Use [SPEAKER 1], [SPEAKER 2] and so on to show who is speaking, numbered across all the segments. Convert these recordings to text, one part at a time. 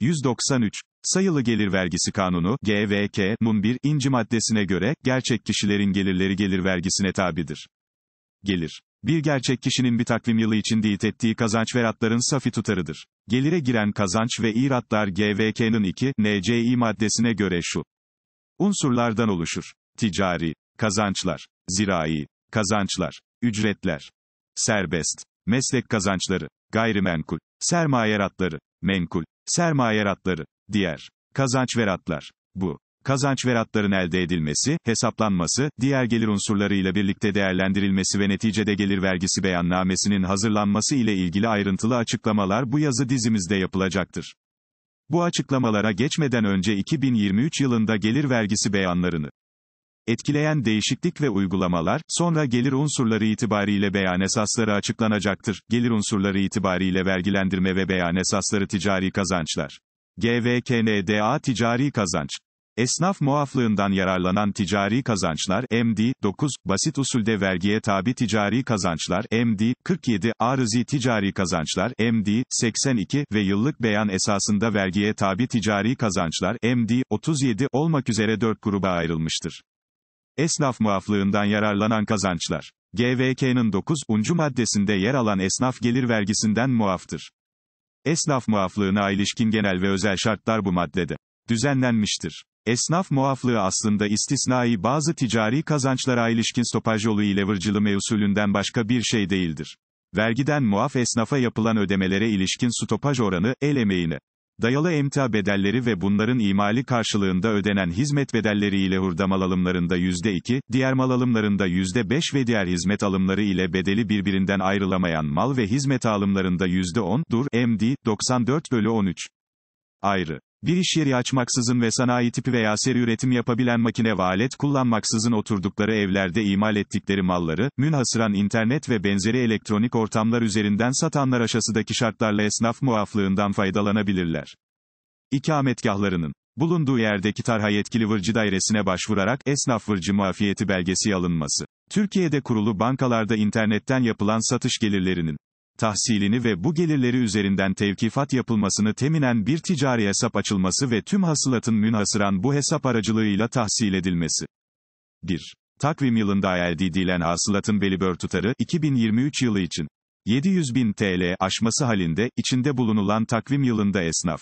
[SPEAKER 1] 193. Sayılı Gelir Vergisi Kanunu, GVK'nın 1. inci maddesine göre, gerçek kişilerin gelirleri gelir vergisine tabidir. Gelir. Bir gerçek kişinin bir takvim yılı için diyet ettiği kazanç ve ratların safi tutarıdır. Gelire giren kazanç ve iratlar GVK'nın 2. NCI maddesine göre şu unsurlardan oluşur. Ticari, kazançlar, zirai, kazançlar, ücretler, serbest, meslek kazançları, gayrimenkul, sermaye ratları, menkul, sermaye ratları, diğer, kazanç veratlar. Bu, kazanç veratların elde edilmesi, hesaplanması, diğer gelir unsurlarıyla birlikte değerlendirilmesi ve neticede gelir vergisi beyannamesinin hazırlanması ile ilgili ayrıntılı açıklamalar bu yazı dizimizde yapılacaktır. Bu açıklamalara geçmeden önce 2023 yılında gelir vergisi beyanlarını Etkileyen değişiklik ve uygulamalar, sonra gelir unsurları itibariyle beyan esasları açıklanacaktır. Gelir unsurları itibariyle vergilendirme ve beyan esasları ticari kazançlar. GVKNDA ticari kazanç. Esnaf muaflığından yararlanan ticari kazançlar MD 9 basit usulde vergiye tabi ticari kazançlar MD 47 arızi ticari kazançlar MD 82 ve yıllık beyan esasında vergiye tabi ticari kazançlar MD 37 olmak üzere 4 gruba ayrılmıştır. Esnaf muaflığından yararlanan kazançlar. GVK'nın 9. maddesinde yer alan esnaf gelir vergisinden muaftır. Esnaf muaflığına ilişkin genel ve özel şartlar bu maddede düzenlenmiştir. Esnaf muaflığı aslında istisnai bazı ticari kazançlara ilişkin stopaj yolu ile vırcılı mevsulünden başka bir şey değildir. Vergiden muaf esnafa yapılan ödemelere ilişkin stopaj oranı, el emeğine, Dayalı emtia bedelleri ve bunların imali karşılığında ödenen hizmet bedelleri ile hurda mal alımlarında %2, diğer mal alımlarında %5 ve diğer hizmet alımları ile bedeli birbirinden ayrılamayan mal ve hizmet alımlarında %10, dur, MD, 94 bölü 13. Ayrı. Bir iş yeri açmaksızın ve sanayi tipi veya seri üretim yapabilen makine ve alet kullanmaksızın oturdukları evlerde imal ettikleri malları, münhasıran internet ve benzeri elektronik ortamlar üzerinden satanlar aşasıdaki şartlarla esnaf muaflığından faydalanabilirler. İkametgahlarının bulunduğu yerdeki tarha yetkili vırcı dairesine başvurarak esnaf vırcı muafiyeti belgesi alınması. Türkiye'de kurulu bankalarda internetten yapılan satış gelirlerinin tahsilini ve bu gelirleri üzerinden tevkifat yapılmasını teminen bir ticari hesap açılması ve tüm hasılatın münhasıran bu hesap aracılığıyla tahsil edilmesi. 1. Takvim yılında elde edilen hasılatın belibör tutarı, 2023 yılı için 700 bin TL aşması halinde, içinde bulunulan takvim yılında esnaf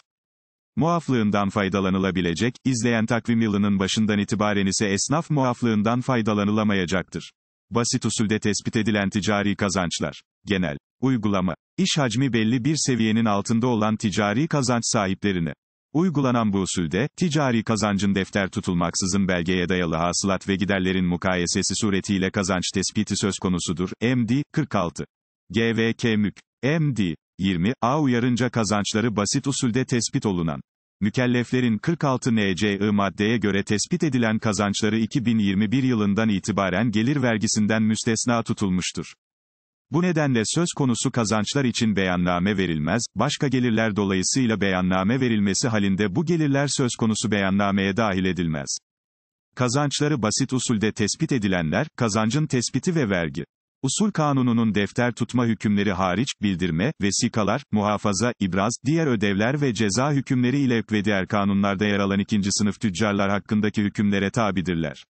[SPEAKER 1] muaflığından faydalanılabilecek, izleyen takvim yılının başından itibaren ise esnaf muaflığından faydalanılamayacaktır. Basit usulde tespit edilen ticari kazançlar, genel Uygulama. İş hacmi belli bir seviyenin altında olan ticari kazanç sahiplerini. Uygulanan bu usulde, ticari kazancın defter tutulmaksızın belgeye dayalı hasılat ve giderlerin mukayesesi suretiyle kazanç tespiti söz konusudur. MD, 46. GVK Mük. MD. 20. A uyarınca kazançları basit usulde tespit olunan. Mükelleflerin 46 NCI maddeye göre tespit edilen kazançları 2021 yılından itibaren gelir vergisinden müstesna tutulmuştur. Bu nedenle söz konusu kazançlar için beyanname verilmez, başka gelirler dolayısıyla beyanname verilmesi halinde bu gelirler söz konusu beyannameye dahil edilmez. Kazançları basit usulde tespit edilenler, kazancın tespiti ve vergi. Usul kanununun defter tutma hükümleri hariç, bildirme, vesikalar, muhafaza, ibraz, diğer ödevler ve ceza hükümleri ile ve diğer kanunlarda yer alan ikinci sınıf tüccarlar hakkındaki hükümlere tabidirler.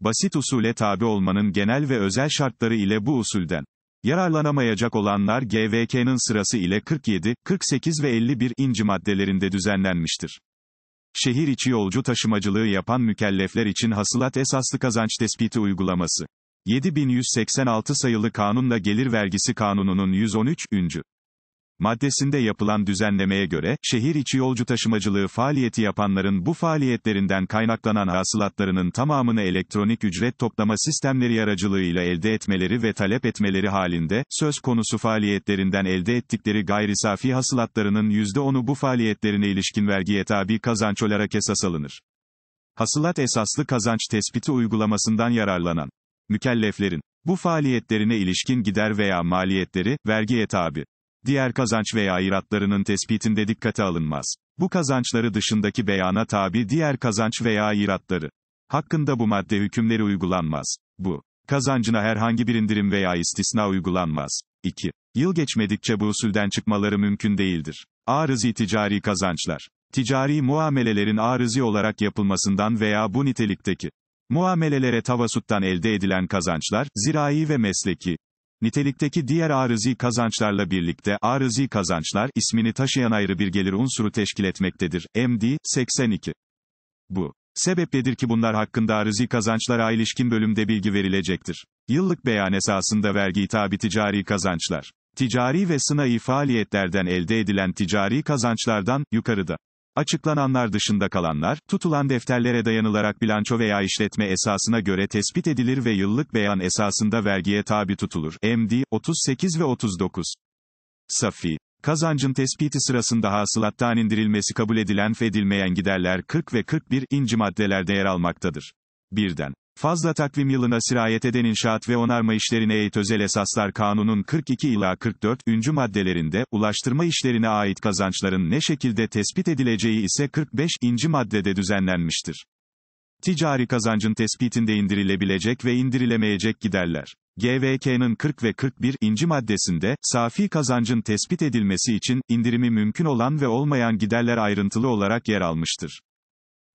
[SPEAKER 1] Basit usule tabi olmanın genel ve özel şartları ile bu usulden Yararlanamayacak olanlar GVK'nın sırası ile 47, 48 ve 51 inci maddelerinde düzenlenmiştir. Şehir içi yolcu taşımacılığı yapan mükellefler için hasılat esaslı kazanç tespiti uygulaması. 7186 sayılı kanunla Gelir Vergisi Kanunu'nun 113. üncü maddesinde yapılan düzenlemeye göre, şehir içi yolcu taşımacılığı faaliyeti yapanların bu faaliyetlerinden kaynaklanan hasılatlarının tamamını elektronik ücret toplama sistemleri aracılığıyla elde etmeleri ve talep etmeleri halinde, söz konusu faaliyetlerinden elde ettikleri gayri safi hasılatlarının %10'u bu faaliyetlerine ilişkin vergiye tabi kazanç olarak esas alınır. Hasılat esaslı kazanç tespiti uygulamasından yararlanan mükelleflerin bu faaliyetlerine ilişkin gider veya maliyetleri vergiye tabi diğer kazanç veya ayıratlarının tespitinde dikkate alınmaz. Bu kazançları dışındaki beyana tabi diğer kazanç veya ayıratları hakkında bu madde hükümleri uygulanmaz. Bu kazancına herhangi bir indirim veya istisna uygulanmaz. 2. Yıl geçmedikçe bu usulden çıkmaları mümkün değildir. Arızi ticari kazançlar. Ticari muamelelerin arızi olarak yapılmasından veya bu nitelikteki muamelelere tavasuttan elde edilen kazançlar, zirai ve mesleki Nitelikteki diğer arızi kazançlarla birlikte arızi kazançlar ismini taşıyan ayrı bir gelir unsuru teşkil etmektedir. MD 82. Bu sebepledir ki bunlar hakkında arızi kazançlara ilişkin bölümde bilgi verilecektir. Yıllık beyan esasında vergi tabi ticari kazançlar. Ticari ve sınai faaliyetlerden elde edilen ticari kazançlardan, yukarıda. Açıklananlar dışında kalanlar, tutulan defterlere dayanılarak bilanço veya işletme esasına göre tespit edilir ve yıllık beyan esasında vergiye tabi tutulur. MD, 38 ve 39. Safi. Kazancın tespiti sırasında hasılattan indirilmesi kabul edilen fedilmeyen giderler 40 ve 41. inci maddelerde yer almaktadır. Birden. Fazla takvim yılına sirayet eden inşaat ve onarma işlerine ait özel esaslar kanunun 42 ila 44. Üncü maddelerinde, ulaştırma işlerine ait kazançların ne şekilde tespit edileceği ise 45. inci maddede düzenlenmiştir. Ticari kazancın tespitinde indirilebilecek ve indirilemeyecek giderler. GVK'nın 40 ve 41. inci maddesinde, safi kazancın tespit edilmesi için, indirimi mümkün olan ve olmayan giderler ayrıntılı olarak yer almıştır.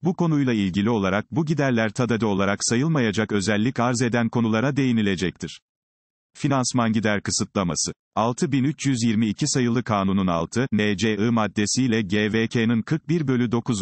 [SPEAKER 1] Bu konuyla ilgili olarak bu giderler tadade olarak sayılmayacak özellik arz eden konulara değinilecektir. Finansman gider kısıtlaması. 6322 sayılı kanunun 6, NCI maddesiyle GVK'nın 41 bölü 9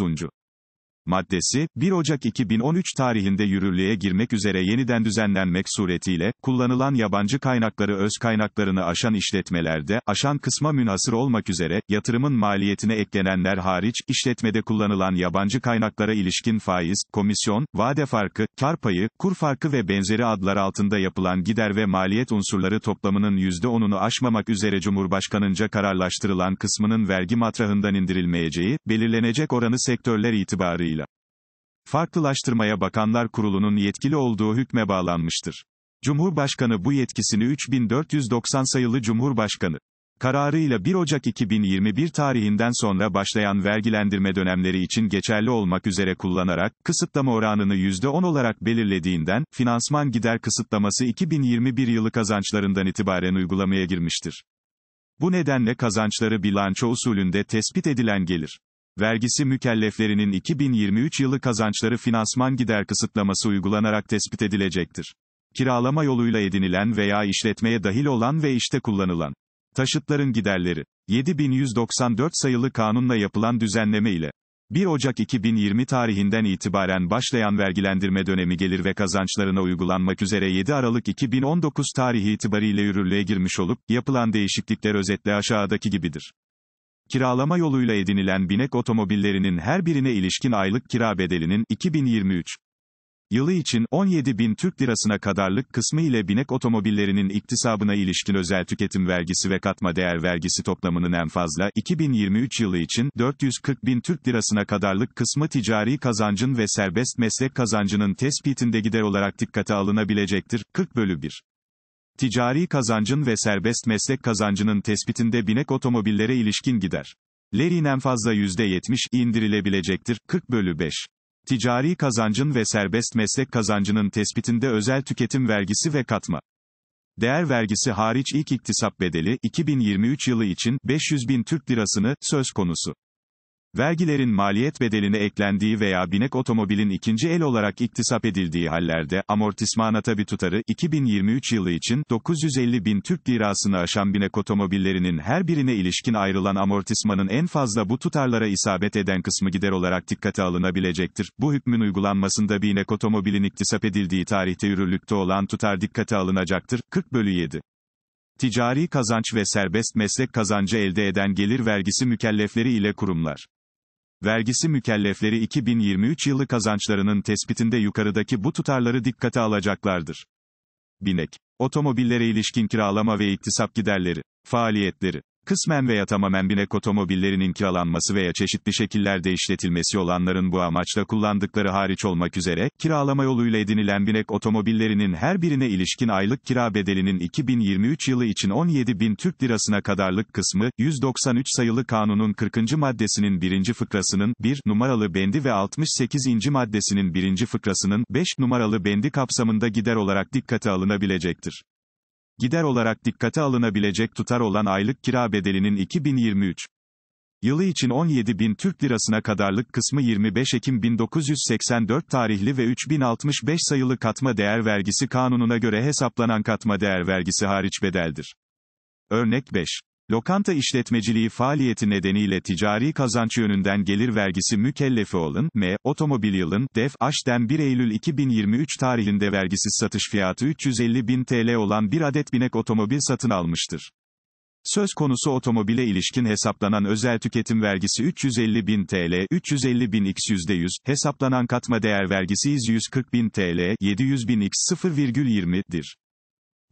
[SPEAKER 1] maddesi, 1 Ocak 2013 tarihinde yürürlüğe girmek üzere yeniden düzenlenmek suretiyle, kullanılan yabancı kaynakları öz kaynaklarını aşan işletmelerde, aşan kısma münhasır olmak üzere, yatırımın maliyetine eklenenler hariç, işletmede kullanılan yabancı kaynaklara ilişkin faiz, komisyon, vade farkı, kar payı, kur farkı ve benzeri adlar altında yapılan gider ve maliyet unsurları toplamının %10'unu aşmamak üzere Cumhurbaşkanınca kararlaştırılan kısmının vergi matrahından indirilmeyeceği, belirlenecek oranı sektörler itibarıyla Farklılaştırmaya Bakanlar Kurulu'nun yetkili olduğu hükme bağlanmıştır. Cumhurbaşkanı bu yetkisini 3490 sayılı Cumhurbaşkanı kararıyla 1 Ocak 2021 tarihinden sonra başlayan vergilendirme dönemleri için geçerli olmak üzere kullanarak, kısıtlama oranını %10 olarak belirlediğinden, finansman gider kısıtlaması 2021 yılı kazançlarından itibaren uygulamaya girmiştir. Bu nedenle kazançları bilanço usulünde tespit edilen gelir vergisi mükelleflerinin 2023 yılı kazançları finansman gider kısıtlaması uygulanarak tespit edilecektir. Kiralama yoluyla edinilen veya işletmeye dahil olan ve işte kullanılan taşıtların giderleri 7194 sayılı kanunla yapılan düzenleme ile 1 Ocak 2020 tarihinden itibaren başlayan vergilendirme dönemi gelir ve kazançlarına uygulanmak üzere 7 Aralık 2019 tarihi itibariyle yürürlüğe girmiş olup, yapılan değişiklikler özetle aşağıdaki gibidir kiralama yoluyla edinilen binek otomobillerinin her birine ilişkin aylık kira bedelinin 2023 yılı için 17 bin Türk lirasına kadarlık kısmı ile binek otomobillerinin iktisabına ilişkin özel tüketim vergisi ve katma değer vergisi toplamının en fazla 2023 yılı için 440 bin Türk lirasına kadarlık kısmı ticari kazancın ve serbest meslek kazancının tespitinde gider olarak dikkate alınabilecektir. 40 bölü 1 Ticari kazancın ve serbest meslek kazancının tespitinde binek otomobillere ilişkin gider. Lerin en fazla %70 indirilebilecektir, 40 bölü 5. Ticari kazancın ve serbest meslek kazancının tespitinde özel tüketim vergisi ve katma. Değer vergisi hariç ilk iktisap bedeli, 2023 yılı için, 500 bin Türk lirasını, söz konusu. Vergilerin maliyet bedeline eklendiği veya binek otomobilin ikinci el olarak iktisap edildiği hallerde, amortismana tabi tutarı, 2023 yılı için, 950 bin Türk lirasını aşan binek otomobillerinin her birine ilişkin ayrılan amortismanın en fazla bu tutarlara isabet eden kısmı gider olarak dikkate alınabilecektir. Bu hükmün uygulanmasında binek otomobilin iktisap edildiği tarihte yürürlükte olan tutar dikkate alınacaktır. 40 bölü 7 Ticari kazanç ve serbest meslek kazancı elde eden gelir vergisi mükellefleri ile kurumlar vergisi mükellefleri 2023 yılı kazançlarının tespitinde yukarıdaki bu tutarları dikkate alacaklardır. Binek, otomobillere ilişkin kiralama ve iktisap giderleri, faaliyetleri, Kısmen veya tamamen binek otomobillerinin kiralanması veya çeşitli şekillerde işletilmesi olanların bu amaçla kullandıkları hariç olmak üzere, kiralama yoluyla edinilen binek otomobillerinin her birine ilişkin aylık kira bedelinin 2023 yılı için 17 bin Türk lirasına kadarlık kısmı, 193 sayılı kanunun 40. maddesinin 1. fıkrasının 1 numaralı bendi ve 68. maddesinin 1. fıkrasının 5 numaralı bendi kapsamında gider olarak dikkate alınabilecektir. Gider olarak dikkate alınabilecek tutar olan aylık kira bedelinin 2023 yılı için 17 bin Türk lirasına kadarlık kısmı 25 Ekim 1984 tarihli ve 3065 sayılı katma değer vergisi kanununa göre hesaplanan katma değer vergisi hariç bedeldir. Örnek 5. Lokanta işletmeciliği faaliyeti nedeniyle ticari kazanç yönünden gelir vergisi mükellefi olun, M. Otomobil yılın, DEF, AŞ'den 1 Eylül 2023 tarihinde vergisiz satış fiyatı 350 bin TL olan bir adet binek otomobil satın almıştır. Söz konusu otomobile ilişkin hesaplanan özel tüketim vergisi 350 bin TL, 350 bin x %100, hesaplanan katma değer vergisi 140 bin TL, 700 bin x 0,20'dir.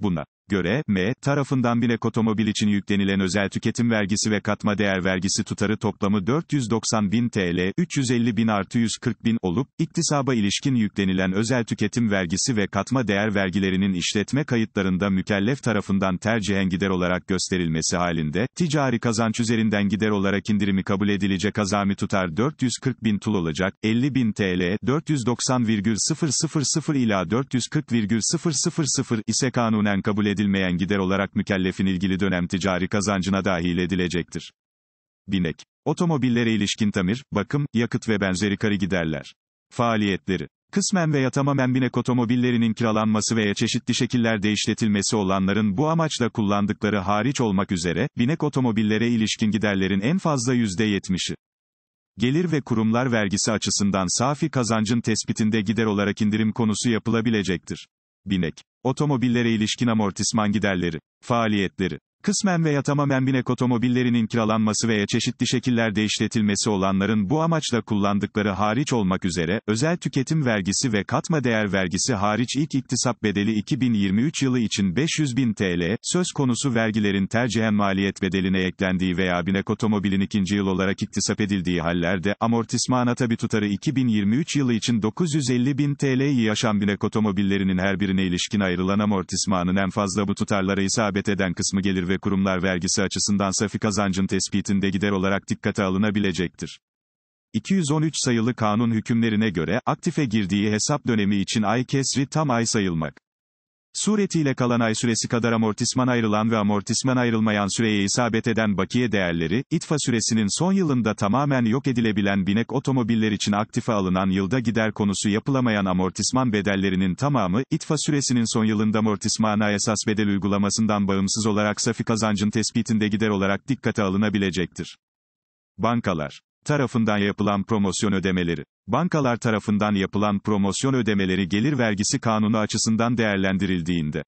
[SPEAKER 1] Buna göre, M, tarafından binek otomobil için yüklenilen özel tüketim vergisi ve katma değer vergisi tutarı toplamı 490 bin TL, 350 bin artı 140 bin olup, iktisaba ilişkin yüklenilen özel tüketim vergisi ve katma değer vergilerinin işletme kayıtlarında mükellef tarafından tercihen gider olarak gösterilmesi halinde, ticari kazanç üzerinden gider olarak indirimi kabul edilecek azami tutar 440 bin tul olacak, 50 bin TL, 490,000 ila 440,000 ise kanunen kabul edilecek edilmeyen gider olarak mükellefin ilgili dönem ticari kazancına dahil edilecektir. Binek. Otomobillere ilişkin tamir, bakım, yakıt ve benzeri karı giderler. Faaliyetleri. Kısmen veya tamamen binek otomobillerinin kiralanması veya çeşitli şekillerde işletilmesi olanların bu amaçla kullandıkları hariç olmak üzere, binek otomobillere ilişkin giderlerin en fazla %70'i. Gelir ve kurumlar vergisi açısından safi kazancın tespitinde gider olarak indirim konusu yapılabilecektir. Binek Otomobillere ilişkin amortisman giderleri, faaliyetleri Kısmen veya tamamen binek otomobillerinin kiralanması veya çeşitli şekillerde işletilmesi olanların bu amaçla kullandıkları hariç olmak üzere, özel tüketim vergisi ve katma değer vergisi hariç ilk iktisap bedeli 2023 yılı için 500 bin TL, söz konusu vergilerin tercihen maliyet bedeline eklendiği veya binek otomobilin ikinci yıl olarak iktisap edildiği hallerde, amortismana tabi tutarı 2023 yılı için 950 bin TL'yi yaşam binek otomobillerinin her birine ilişkin ayrılan amortismanın en fazla bu tutarlara isabet eden kısmı gelir ve kurumlar vergisi açısından safi kazancın tespitinde gider olarak dikkate alınabilecektir. 213 sayılı kanun hükümlerine göre, aktife girdiği hesap dönemi için ay kesri tam ay sayılmak suretiyle kalan ay süresi kadar amortisman ayrılan ve amortisman ayrılmayan süreye isabet eden bakiye değerleri, itfa süresinin son yılında tamamen yok edilebilen binek otomobiller için aktife alınan yılda gider konusu yapılamayan amortisman bedellerinin tamamı, itfa süresinin son yılında amortismana esas bedel uygulamasından bağımsız olarak safi kazancın tespitinde gider olarak dikkate alınabilecektir. Bankalar tarafından yapılan promosyon ödemeleri bankalar tarafından yapılan promosyon ödemeleri gelir vergisi kanunu açısından değerlendirildiğinde,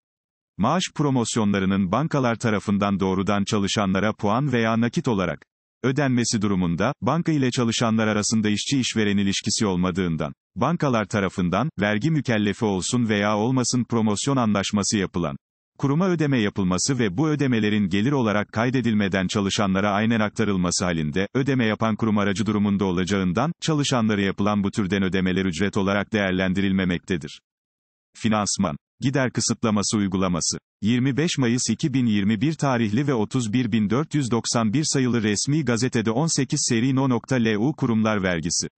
[SPEAKER 1] maaş promosyonlarının bankalar tarafından doğrudan çalışanlara puan veya nakit olarak ödenmesi durumunda, banka ile çalışanlar arasında işçi-işveren ilişkisi olmadığından, bankalar tarafından, vergi mükellefi olsun veya olmasın promosyon anlaşması yapılan, Kuruma ödeme yapılması ve bu ödemelerin gelir olarak kaydedilmeden çalışanlara aynen aktarılması halinde, ödeme yapan kurum aracı durumunda olacağından, çalışanlara yapılan bu türden ödemeler ücret olarak değerlendirilmemektedir. Finansman Gider kısıtlaması uygulaması. 25 Mayıs 2021 tarihli ve 31491 sayılı resmi gazetede 18 seri no.lu kurumlar vergisi.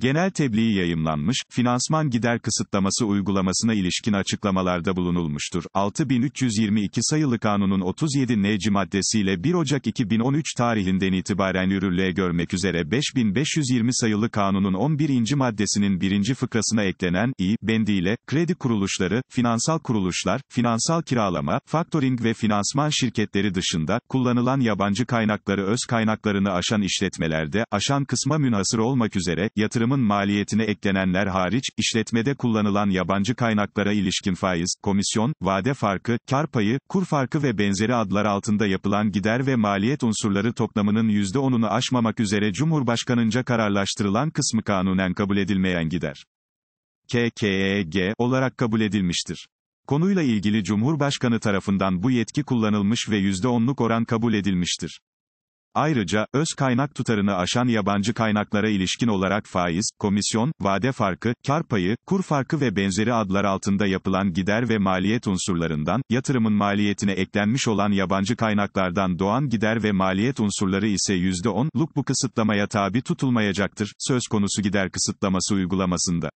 [SPEAKER 1] Genel tebliği yayımlanmış, finansman gider kısıtlaması uygulamasına ilişkin açıklamalarda bulunulmuştur. 6322 sayılı kanunun 37 neci maddesiyle 1 Ocak 2013 tarihinden itibaren yürürlüğe görmek üzere 5520 sayılı kanunun 11. maddesinin 1. fıkrasına eklenen, i, bendiyle, kredi kuruluşları, finansal kuruluşlar, finansal kiralama, faktoring ve finansman şirketleri dışında, kullanılan yabancı kaynakları öz kaynaklarını aşan işletmelerde, aşan kısma münhasır olmak üzere, yatırım yatırımın maliyetine eklenenler hariç, işletmede kullanılan yabancı kaynaklara ilişkin faiz, komisyon, vade farkı, kar payı, kur farkı ve benzeri adlar altında yapılan gider ve maliyet unsurları toplamının %10'unu aşmamak üzere Cumhurbaşkanınca kararlaştırılan kısmı kanunen kabul edilmeyen gider. KKEG olarak kabul edilmiştir. Konuyla ilgili Cumhurbaşkanı tarafından bu yetki kullanılmış ve %10'luk oran kabul edilmiştir. Ayrıca, öz kaynak tutarını aşan yabancı kaynaklara ilişkin olarak faiz, komisyon, vade farkı, kar payı, kur farkı ve benzeri adlar altında yapılan gider ve maliyet unsurlarından, yatırımın maliyetine eklenmiş olan yabancı kaynaklardan doğan gider ve maliyet unsurları ise %10'luk bu kısıtlamaya tabi tutulmayacaktır, söz konusu gider kısıtlaması uygulamasında.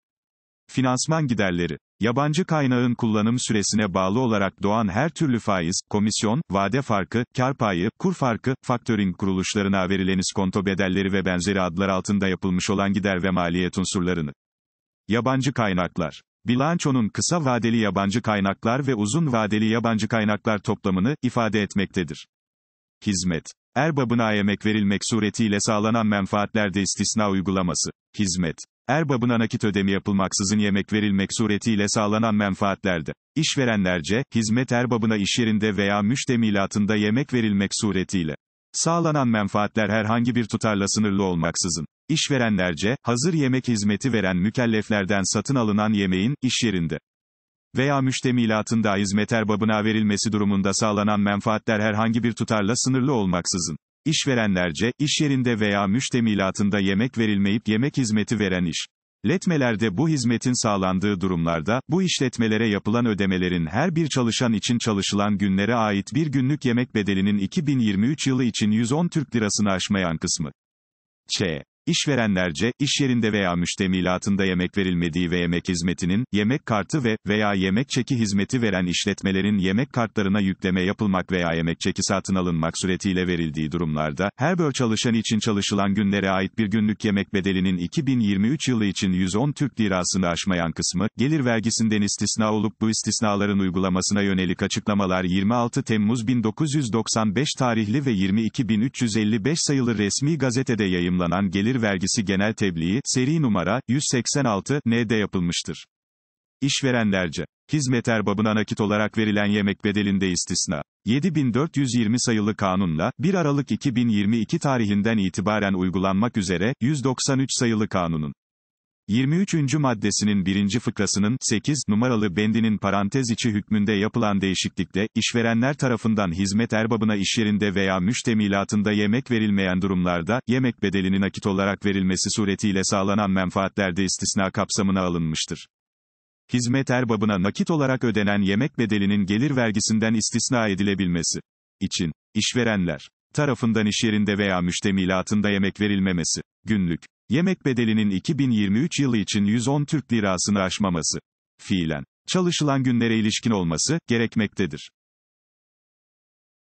[SPEAKER 1] Finansman giderleri Yabancı kaynağın kullanım süresine bağlı olarak doğan her türlü faiz, komisyon, vade farkı, kar payı, kur farkı, faktörün kuruluşlarına verilen iskonto bedelleri ve benzeri adlar altında yapılmış olan gider ve maliyet unsurlarını. Yabancı kaynaklar Bilançonun kısa vadeli yabancı kaynaklar ve uzun vadeli yabancı kaynaklar toplamını ifade etmektedir. Hizmet Erbabına emek verilmek suretiyle sağlanan menfaatlerde istisna uygulaması. Hizmet Erbabına nakit ödemi yapılmaksızın yemek verilmek suretiyle sağlanan menfaatlerde. İşverenlerce, hizmet erbabına iş yerinde veya müştemilatında yemek verilmek suretiyle. Sağlanan menfaatler herhangi bir tutarla sınırlı olmaksızın. İşverenlerce, hazır yemek hizmeti veren mükelleflerden satın alınan yemeğin, iş yerinde veya müştemilatında hizmet erbabına verilmesi durumunda sağlanan menfaatler herhangi bir tutarla sınırlı olmaksızın. İşverenlerce, iş yerinde veya müştemilatında yemek verilmeyip yemek hizmeti veren iş. Letmelerde bu hizmetin sağlandığı durumlarda, bu işletmelere yapılan ödemelerin her bir çalışan için çalışılan günlere ait bir günlük yemek bedelinin 2023 yılı için 110 Türk Lirasını aşmayan kısmı. Ç. İşverenlerce, iş yerinde veya müştemilatında yemek verilmediği ve yemek hizmetinin, yemek kartı ve veya yemek çeki hizmeti veren işletmelerin yemek kartlarına yükleme yapılmak veya yemek çeki satın alınmak suretiyle verildiği durumlarda, her bir çalışan için çalışılan günlere ait bir günlük yemek bedelinin 2023 yılı için 110 Türk lirasını aşmayan kısmı, gelir vergisinden istisna olup bu istisnaların uygulamasına yönelik açıklamalar 26 Temmuz 1995 tarihli ve 22.355 sayılı resmi gazetede yayımlanan gelir Vergisi Genel Tebliği, seri numara, 186, ND yapılmıştır. İşverenlerce. Hizmet erbabına nakit olarak verilen yemek bedelinde istisna. 7420 sayılı kanunla, 1 Aralık 2022 tarihinden itibaren uygulanmak üzere, 193 sayılı kanunun 23. maddesinin 1. fıkrasının 8 numaralı bendinin parantez içi hükmünde yapılan değişiklikte işverenler tarafından hizmet erbabına işyerinde veya müştemilatında yemek verilmeyen durumlarda, yemek bedelinin nakit olarak verilmesi suretiyle sağlanan menfaatlerde istisna kapsamına alınmıştır. Hizmet erbabına nakit olarak ödenen yemek bedelinin gelir vergisinden istisna edilebilmesi için, işverenler tarafından işyerinde veya müştemilatında yemek verilmemesi, günlük, Yemek bedelinin 2023 yılı için 110 Türk lirasını aşmaması. Fiilen. Çalışılan günlere ilişkin olması, gerekmektedir.